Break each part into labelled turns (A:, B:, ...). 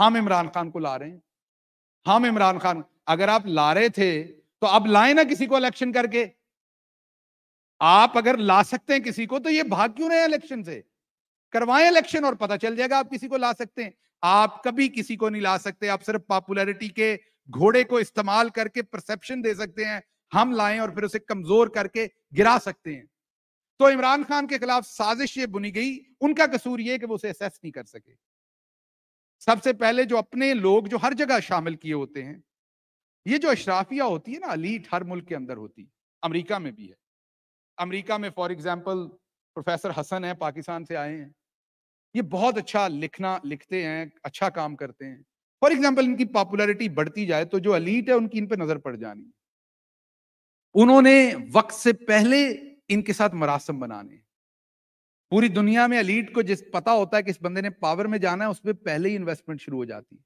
A: हम इमरान खान को ला रहे हैं हम इमरान खान अगर आप ला रहे थे तो अब लाए ना किसी को इलेक्शन करके आप अगर ला सकते हैं किसी को तो ये भाग क्यों रहे इलेक्शन से करवाएं इलेक्शन और पता चल जाएगा आप किसी को ला सकते हैं आप कभी किसी को नहीं ला सकते आप सिर्फ पॉपुलैरिटी के घोड़े को इस्तेमाल करके परसेप्शन दे सकते हैं हम लाएं और फिर उसे कमजोर करके गिरा सकते हैं तो इमरान खान के खिलाफ साजिश ये बुनी गई उनका कसूर ये कि वो उसे असेस नहीं कर सके सबसे पहले जो अपने लोग जो हर जगह शामिल किए होते हैं ये जो अशराफिया होती है ना अलीट हर मुल्क के अंदर होती है अमरीका में भी है अमरीका में फॉर एग्जाम्पल प्रोफेसर हसन है पाकिस्तान से आए हैं ये बहुत अच्छा लिखना लिखते हैं अच्छा काम करते हैं फॉर एग्जाम्पल इनकी पॉपुलैरिटी बढ़ती जाए तो जो अलीट है उनकी इन पर नजर पड़ जानी उन्होंने वक्त से पहले इनके साथ मरासम बनाने पूरी दुनिया में अलीट को जिस पता होता है कि इस बंदे ने पावर में जाना है उस पर पहले ही इन्वेस्टमेंट शुरू हो जाती है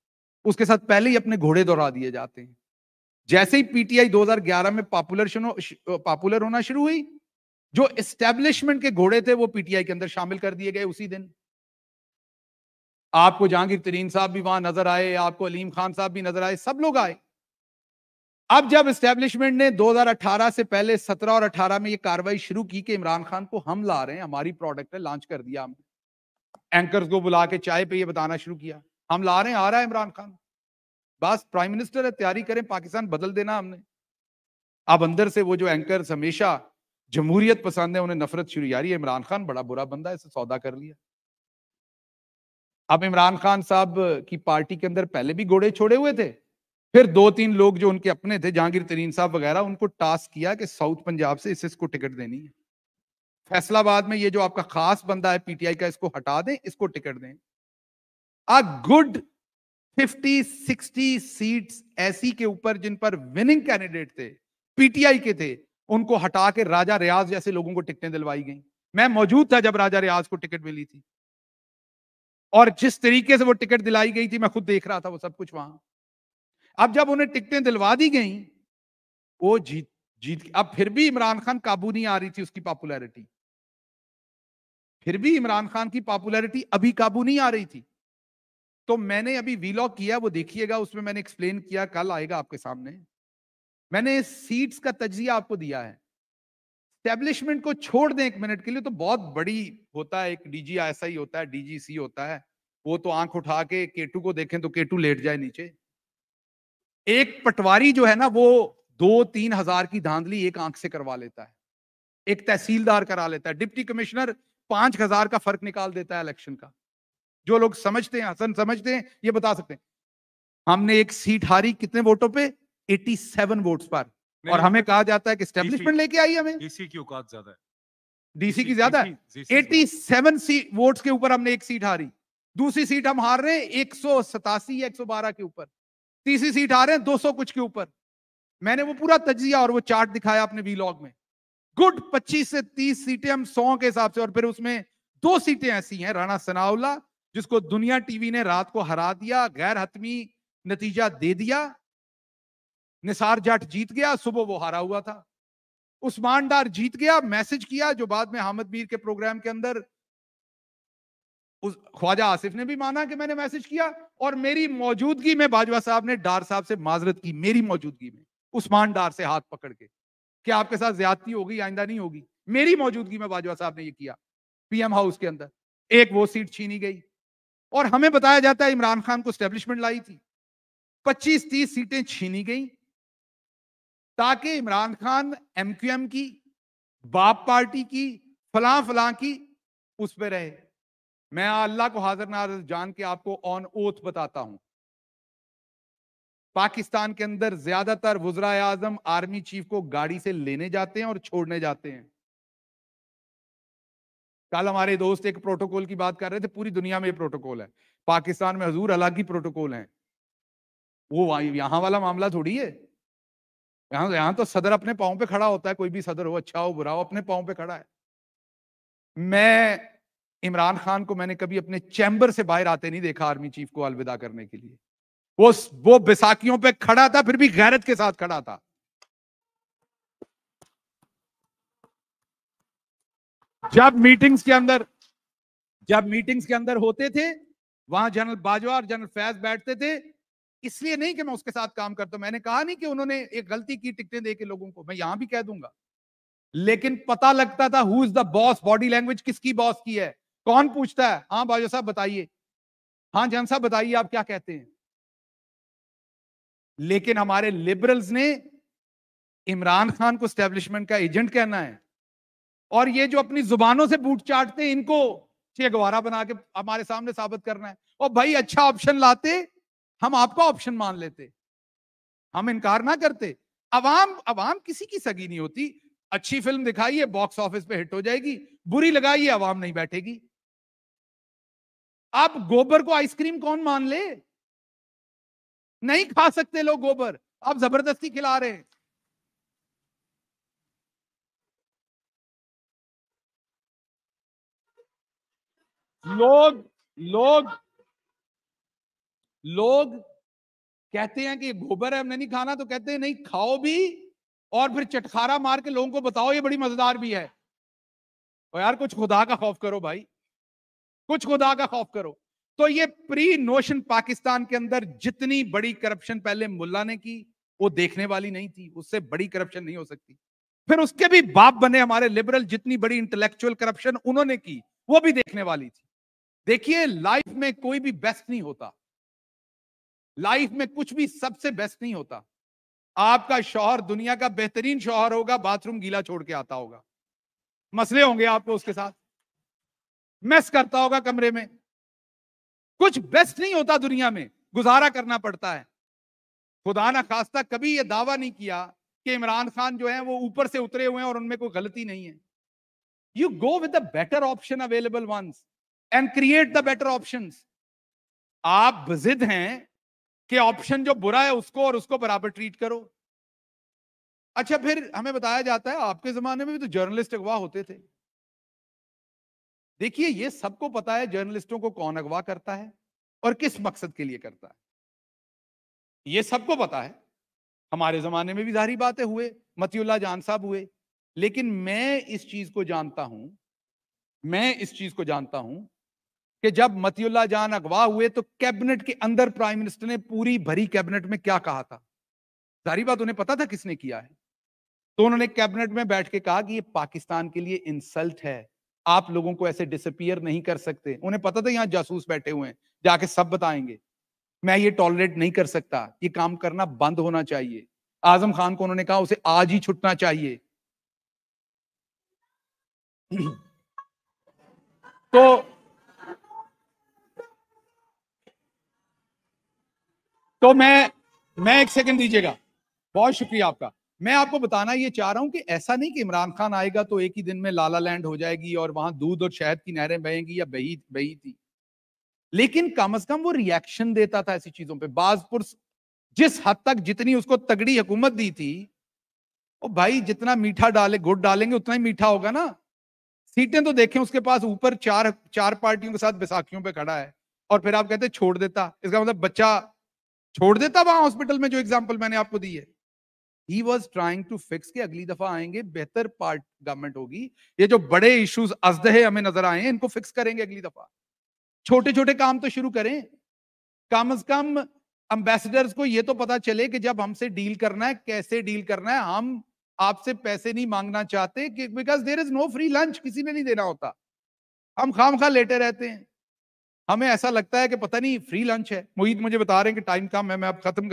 A: उसके साथ पहले ही अपने घोड़े दौड़ा दिए जाते हैं जैसे ही पीटीआई 2011 में पॉपुलर पॉपुलर होना शुरू हुई जो एस्टेब्लिशमेंट के घोड़े थे वो पीटीआई के अंदर शामिल कर दिए गए उसी दिन आपको जहांगीर तरीन साहब भी वहां नजर आए आपको अलीम खान साहब भी नजर आए सब लोग आए अब जब स्टैब्लिशमेंट ने 2018 से पहले 17 और 18 में ये कार्रवाई शुरू की कि इमरान खान को हम ला रहे हैं हमारी प्रोडक्ट है लॉन्च कर दिया हमने एंकर्स को बुला के चाय पे ये बताना शुरू किया हम ला रहे हैं आ रहा है इमरान खान बस प्राइम मिनिस्टर है तैयारी करें पाकिस्तान बदल देना हमने अब अंदर से वो जो एंकर हमेशा जमहूरियत पसंद है उन्हें नफरत शुरू यार ये इमरान खान बड़ा बुरा बंदा इसे सौदा कर लिया अब इमरान खान साहब की पार्टी के अंदर पहले भी घोड़े छोड़े हुए थे फिर दो तीन लोग जो उनके अपने थे जहांगीर तरीन साहब वगैरह उनको टास्क किया कि साउथ पंजाब से इस इसको टिकट देनी है फैसलाबाद में ये जो आपका खास बंदा है पीटीआई का इसको हटा दें इसको टिकट दें a good fifty sixty seats ऐसी के ऊपर जिन पर विनिंग कैंडिडेट थे पीटीआई के थे उनको हटा के राजा रियाज जैसे लोगों को टिकटें दिलवाई गई मैं मौजूद था जब राजा रियाज को टिकट मिली थी और जिस तरीके से वो टिकट दिलाई गई थी मैं खुद देख रहा था वो सब कुछ वहां अब जब उन्हें टिकटें दिलवा दी गई वो जीत जीत अब फिर भी इमरान खान काबू नहीं आ रही थी उसकी पॉपुलैरिटी फिर भी इमरान खान की पॉपुलैरिटी अभी काबू नहीं आ रही थी तो मैंने अभी वीलॉग किया वो देखिएगा उसमें मैंने एक्सप्लेन किया कल आएगा आपके सामने मैंने सीट्स का तजिया आपको दिया है स्टेब्लिशमेंट को छोड़ दें एक मिनट के लिए तो बहुत बड़ी होता है एक डीजी ऐसा ही होता है डीजीसी होता है वो तो आंख उठा के केटू को देखें तो केटू लेट जाए नीचे एक पटवारी जो है ना वो दो तीन हजार की धांधली एक आंख से करवा लेता है एक तहसीलदार करा लेता है डिप्टी कमिश्नर पांच हजार का फर्क निकाल देता है इलेक्शन का जो लोग समझते हैं हसन समझते हैं ये बता सकते हैं हमने एक सीट हारी कितने वोटों पे 87 वोट्स पर और हमें कहा जाता है कि स्टेब्लिशमेंट लेके आई हमें डीसी की औकात ज्यादा है डीसी की ज्यादा एटी सेवन वोट के ऊपर हमने एक सीट हारी दूसरी सीट हम हार रहे हैं एक सौ सतासी एक सौ बारह के ऊपर तीसरी सीट आ रहे हैं 200 कुछ के ऊपर मैंने वो पूरा तजिया और वो चार्ट दिखाया अपने वीलॉग में गुड 25 से 30 सीटें हम सौ के हिसाब से और फिर उसमें दो सीटें ऐसी हैं राणा सनाउल्ला जिसको दुनिया टीवी ने रात को हरा दिया गैर हतमी नतीजा दे दिया निसार जाट जीत गया सुबह वो हारा हुआ था उस्मान डार जीत गया मैसेज किया जो बाद में हामिद मीर के प्रोग्राम के अंदर उस ख्वाजा आसिफ ने भी माना कि मैंने मैसेज किया और मेरी मौजूदगी में बाजवा साहब ने डार साहब से माजरत की मेरी मौजूदगी में उस्मान डार से हाथ पकड़ के कि आपके साथ ज्यादती होगी आइंदा नहीं होगी मेरी मौजूदगी में बाजवा साहब ने ये किया पीएम हाउस के अंदर एक वो सीट छीनी गई और हमें बताया जाता है इमरान खान को स्टेब्लिशमेंट लाई थी 25-30 सीटें छीनी गई ताकि इमरान खान एमक्यूएम की बाप पार्टी की फलां फलां की उस पर रहे मैं अल्लाह को हाजिर ना जान के आपको ऑन ओथ बताता हूं पाकिस्तान के अंदर ज्यादातर वजरा आजम आर्मी चीफ को गाड़ी से लेने जाते हैं और छोड़ने जाते हैं कल हमारे दोस्त एक प्रोटोकॉल की बात कर रहे थे पूरी दुनिया में ये प्रोटोकॉल है पाकिस्तान में हजूर अलग ही प्रोटोकॉल है वो यहां वाला मामला थोड़ी है यहां यहां तो सदर अपने पाओं पे खड़ा होता है कोई भी सदर हो अच्छा हो बुरा हो अपने पाओ पे खड़ा है मैं इमरान खान को मैंने कभी अपने चैम्बर से बाहर आते नहीं देखा आर्मी चीफ को अलविदा करने के लिए वो वो बैसाखियों पे खड़ा था फिर भी गैरत के साथ खड़ा था जब मीटिंग्स के अंदर जब मीटिंग्स के अंदर होते थे वहां जनरल बाजवा और जनरल फैज बैठते थे इसलिए नहीं कि मैं उसके साथ काम करता मैंने कहा नहीं कि उन्होंने एक गलती की टिकटें दे के लोगों को मैं यहां भी कह दूंगा लेकिन पता लगता था who is the boss body language किसकी बॉस की है कौन पूछता है हाँ बाजो साहब बताइए हाँ जन साहब बताइए आप क्या कहते हैं लेकिन हमारे लिबरल्स ने इमरान खान को स्टैब्लिशमेंट का एजेंट कहना है और ये जो अपनी जुबानों से बूट चाटते हैं इनको चेगवारा बना के हमारे सामने साबित करना है और भाई अच्छा ऑप्शन लाते हम आपका ऑप्शन मान लेते हम इनकार ना करते अवाम अवाम किसी की सगी नहीं होती अच्छी फिल्म दिखाइए बॉक्स ऑफिस पे हिट हो जाएगी बुरी लगाइए अवाम नहीं बैठेगी आप गोबर को आइसक्रीम कौन मान ले नहीं खा सकते लोग गोबर आप जबरदस्ती खिला रहे हैं लोग लोग लोग कहते हैं कि गोबर है हमने नहीं खाना तो कहते हैं नहीं खाओ भी और फिर चटखारा मार के लोगों को बताओ ये बड़ी मजेदार भी है और यार कुछ खुदा का खौफ करो भाई कुछ खुदा का खौफ करो तो ये प्री नोशन पाकिस्तान के अंदर जितनी बड़ी करप्शन पहले मुल्ला ने की वो देखने वाली नहीं थी उससे बड़ी करप्शन नहीं हो सकती फिर उसके भी बाप बने हमारे लिबरल जितनी बड़ी इंटेलेक्चुअल करप्शन उन्होंने की वो भी देखने वाली थी देखिए लाइफ में कोई भी बेस्ट नहीं होता लाइफ में कुछ भी सबसे बेस्ट नहीं होता आपका शोहर दुनिया का बेहतरीन शोहर होगा बाथरूम गीला छोड़ के आता होगा मसले होंगे आपको उसके साथ मैस करता होगा कमरे में कुछ बेस्ट नहीं होता दुनिया में गुजारा करना पड़ता है खुदा ना खास्ता कभी यह दावा नहीं किया कि इमरान खान जो है वो ऊपर से उतरे हुए हैं और उनमें कोई गलती नहीं है you go with better option available once and create the better option आप जिद हैं कि ऑप्शन जो बुरा है उसको और उसको बराबर ट्रीट करो अच्छा फिर हमें बताया जाता है आपके जमाने में भी तो जर्नलिस्ट अगवा होते थे देखिए ये सबको पता है जर्नलिस्टों को कौन अगवा करता है और किस मकसद के लिए करता है ये सबको पता है हमारे जमाने में भी जारी बातें हुए मतियुल्ला जान साहब हुए लेकिन मैं इस चीज को जानता हूं मैं इस चीज को जानता हूं कि जब मतियुल्ला जान अगवा हुए तो कैबिनेट के अंदर प्राइम मिनिस्टर ने पूरी भरी कैबिनेट में क्या कहा था धारी बात उन्हें पता था किसने किया है तो उन्होंने कैबिनेट में बैठ के कहा कि ये पाकिस्तान के लिए इंसल्ट है आप लोगों को ऐसे डिसअपियर नहीं कर सकते उन्हें पता था यहाँ जासूस बैठे हुए हैं जाके सब बताएंगे मैं ये टॉलरेट नहीं कर सकता ये काम करना बंद होना चाहिए आजम खान को उन्होंने कहा उसे आज ही छुटना चाहिए तो तो मैं मैं एक सेकंड दीजिएगा बहुत शुक्रिया आपका मैं आपको बताना ये चाह रहा हूं कि ऐसा नहीं कि इमरान खान आएगा तो एक ही दिन में लाला लैंड हो जाएगी और वहां दूध और शहद की नहरें बहेंगी या बही बही थी लेकिन कम अज कम वो रिएक्शन देता था ऐसी चीजों पर बाजपुर जिस हद तक जितनी उसको तगड़ी हुकूमत दी थी ओ भाई जितना मीठा डाले गुड़ डालेंगे उतना ही मीठा होगा ना सीटें तो देखें उसके पास ऊपर चार चार पार्टियों के साथ बैसाखियों पे खड़ा है और फिर आप कहते छोड़ देता इसका मतलब बच्चा छोड़ देता वहां हॉस्पिटल में जो एग्जाम्पल मैंने आपको दी है he was trying to fix के अगली दफा आएंगे बेहतर पार्ट गवर्नमेंट होगी ये जो बड़े इश्यूज अजदहे हमें नजर आए इनको फिक्स करेंगे अगली दफा छोटे छोटे काम तो शुरू करें कम अज कम एम्बेसडर्स को ये तो पता चले कि जब हमसे डील करना है कैसे डील करना है हम आपसे पैसे नहीं मांगना चाहते because there is no free lunch किसी ने नहीं देना होता हम खाम खा लेटे रहते हैं हमें ऐसा लगता है कि पता नहीं फ्री लंच है मोहित मुझे बता रहे हैं कि टाइम कम है मैं अब खत्म करूँ